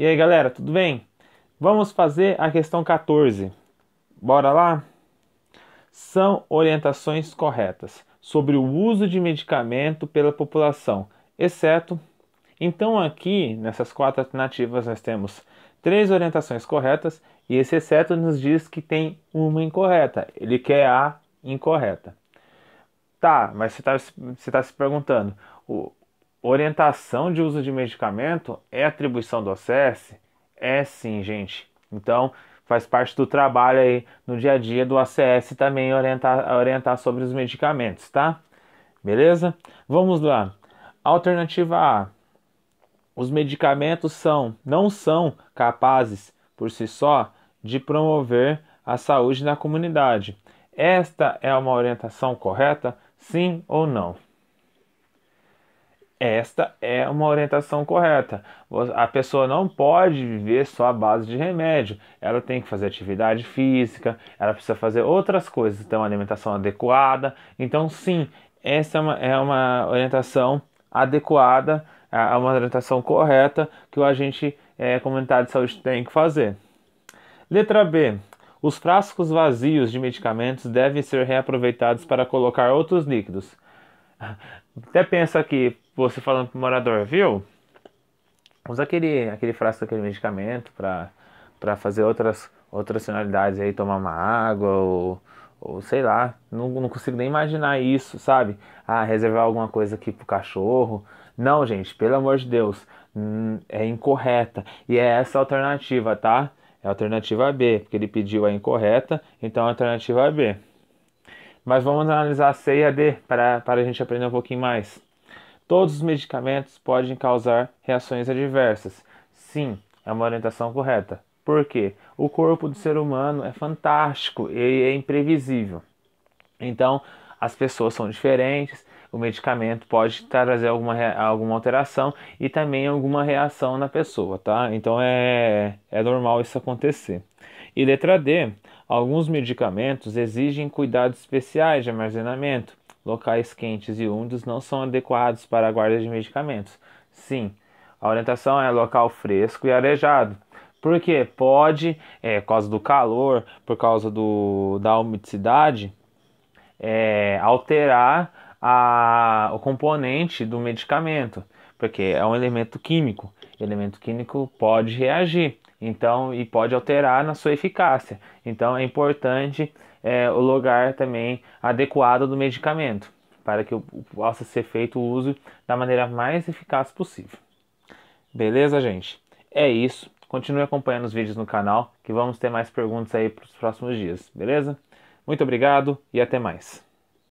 E aí galera, tudo bem? Vamos fazer a questão 14. Bora lá? São orientações corretas sobre o uso de medicamento pela população, exceto. Então, aqui nessas quatro alternativas, nós temos três orientações corretas e esse exceto nos diz que tem uma incorreta. Ele quer a incorreta. Tá, mas você está tá se perguntando, o, Orientação de uso de medicamento é atribuição do ACS? É sim, gente. Então, faz parte do trabalho aí no dia a dia do ACS também orientar, orientar sobre os medicamentos, tá? Beleza? Vamos lá. Alternativa A. Os medicamentos são, não são capazes por si só de promover a saúde na comunidade. Esta é uma orientação correta, sim ou não? Esta é uma orientação correta. A pessoa não pode viver só à base de remédio. Ela tem que fazer atividade física, ela precisa fazer outras coisas, ter uma alimentação adequada. Então, sim, essa é uma, é uma orientação adequada, é, é uma orientação correta que o agente é, comunitário de saúde tem que fazer. Letra B. Os frascos vazios de medicamentos devem ser reaproveitados para colocar outros líquidos. Até pensa que você falando pro morador, viu? Usa aquele, aquele frasco aquele medicamento pra, pra fazer outras, outras finalidades aí, tomar uma água ou, ou sei lá, não, não consigo nem imaginar isso, sabe? Ah, reservar alguma coisa aqui pro cachorro. Não, gente, pelo amor de Deus, hum, é incorreta. E é essa a alternativa, tá? É a alternativa B, porque ele pediu a incorreta, então é a alternativa B. Mas vamos analisar a C e a D para, para a gente aprender um pouquinho mais. Todos os medicamentos podem causar reações adversas. Sim, é uma orientação correta. Por quê? O corpo do ser humano é fantástico e é imprevisível. Então, as pessoas são diferentes, o medicamento pode trazer alguma, alguma alteração e também alguma reação na pessoa, tá? Então é, é normal isso acontecer. E letra D, alguns medicamentos exigem cuidados especiais de armazenamento, locais quentes e úmidos não são adequados para a guarda de medicamentos. Sim, a orientação é local fresco e arejado. Porque pode, é, por causa do calor, por causa do, da umidade, é, alterar a, o componente do medicamento, porque é um elemento químico. O elemento químico pode reagir. Então, e pode alterar na sua eficácia. Então, é importante é, o lugar também adequado do medicamento, para que possa ser feito o uso da maneira mais eficaz possível. Beleza, gente? É isso. Continue acompanhando os vídeos no canal, que vamos ter mais perguntas aí para os próximos dias, beleza? Muito obrigado e até mais.